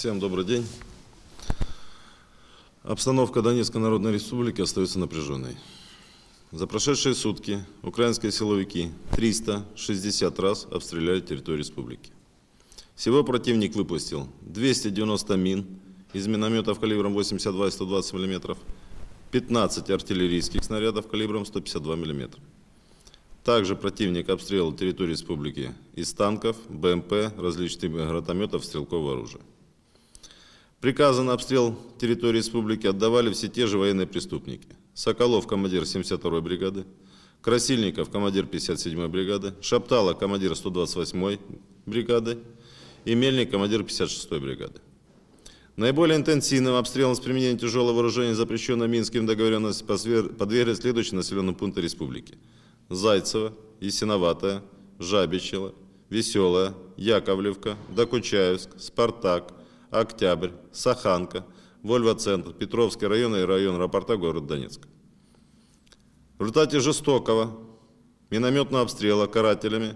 Всем добрый день. Обстановка Донецкой Народной Республики остается напряженной. За прошедшие сутки украинские силовики 360 раз обстреляли территорию республики. Всего противник выпустил 290 мин из минометов калибром 82 и 120 мм, 15 артиллерийских снарядов калибром 152 мм. Также противник обстрелил территорию республики из танков, БМП, различных гранатометов, стрелкового оружия. Приказы на обстрел территории республики отдавали все те же военные преступники. Соколов, командир 72-й бригады, Красильников, командир 57-й бригады, Шаптала, командир 128-й бригады и Мельник, командир 56-й бригады. Наиболее интенсивным обстрелом с применением тяжелого вооружения, запрещенного Минским договоренностью, подвергли следующие населенные пункты республики. Зайцево, Ясиноватое, Жабичево, Веселое, Яковлевка, Докучаевск, Спартак, Октябрь, Саханка, Вольво-центр, Петровский район и район аэропорта города Донецк. В результате жестокого минометного обстрела карателями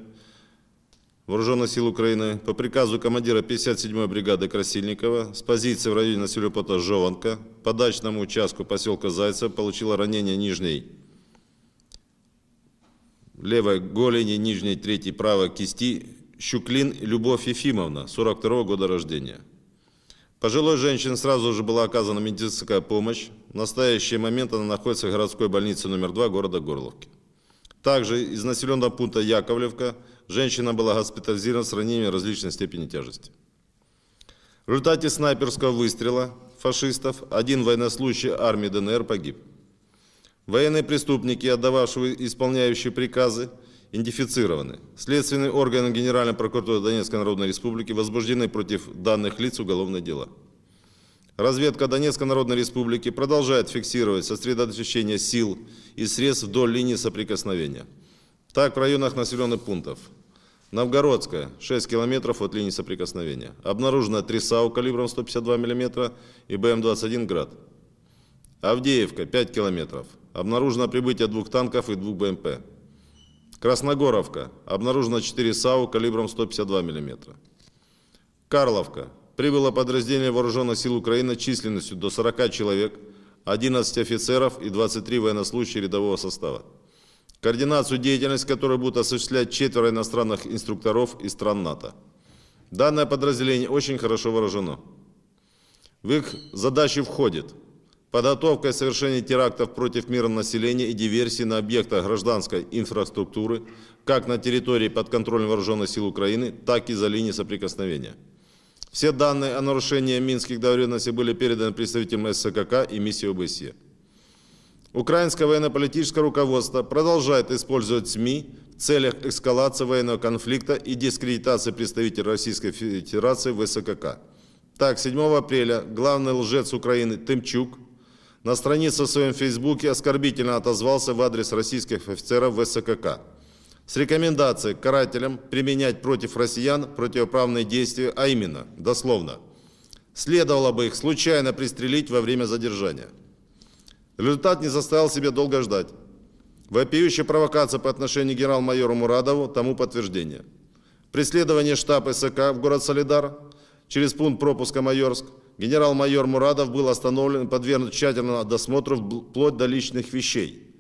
Вооруженных сил Украины по приказу командира 57-й бригады Красильникова с позиции в районе населенного пота Жованка по дачному участку поселка Зайцев получила ранение нижней левой голени, нижней третьей правой кисти Щуклин Любовь Ефимовна, 42 -го года рождения. Пожилой женщине сразу же была оказана медицинская помощь. В настоящий момент она находится в городской больнице номер 2 города Горловки. Также из населенного пункта Яковлевка женщина была госпитализирована с ранениями различной степени тяжести. В результате снайперского выстрела фашистов один военнослужащий армии ДНР погиб. Военные преступники, отдававшие исполняющие приказы, идентифицированы. Следственные органы Генеральной прокуратуры Донецкой Народной Республики возбуждены против данных лиц уголовные дела. Разведка Донецкой Народной Республики продолжает фиксировать сосредоточение сил и средств вдоль линии соприкосновения. Так, в районах населенных пунктов Новгородская, 6 километров от линии соприкосновения. Обнаружено три САУ калибром 152 мм и БМ-21 «Град». Авдеевка, 5 километров. Обнаружено прибытие двух танков и двух БМП. Красногоровка. Обнаружено 4 САУ калибром 152 мм. Карловка прибыло подразделение вооруженных сил Украины численностью до 40 человек, 11 офицеров и 23 военнослужащих рядового состава. Координацию деятельности, которой будут осуществлять четверо иностранных инструкторов из стран НАТО. Данное подразделение очень хорошо вооружено. В их задачи входит подготовка и совершение терактов против мирного населения и диверсий на объектах гражданской инфраструктуры, как на территории под контролем вооруженных сил Украины, так и за линией соприкосновения. Все данные о нарушении минских договоренностей были переданы представителям СКК и миссии ОБСЕ. Украинское военно-политическое руководство продолжает использовать СМИ в целях эскалации военного конфликта и дискредитации представителей Российской Федерации в СКК. Так, 7 апреля главный лжец Украины Тымчук на странице в своем фейсбуке оскорбительно отозвался в адрес российских офицеров в СКК с рекомендацией карателям применять против россиян противоправные действия, а именно, дословно, следовало бы их случайно пристрелить во время задержания. Результат не заставил себя долго ждать. Вопиющая провокация по отношению к генерал-майору Мурадову тому подтверждение. Преследование штаба СК в город Солидар через пункт пропуска Майорск генерал-майор Мурадов был остановлен и подвергнут тщательному досмотру вплоть до личных вещей,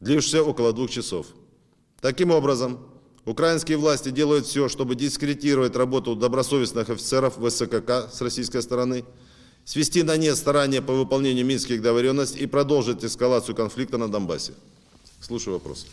длившийся около двух часов. Таким образом, украинские власти делают все, чтобы дискредитировать работу добросовестных офицеров ВСКК с российской стороны, свести на нет старания по выполнению минских договоренностей и продолжить эскалацию конфликта на Донбассе. Слушаю вопрос.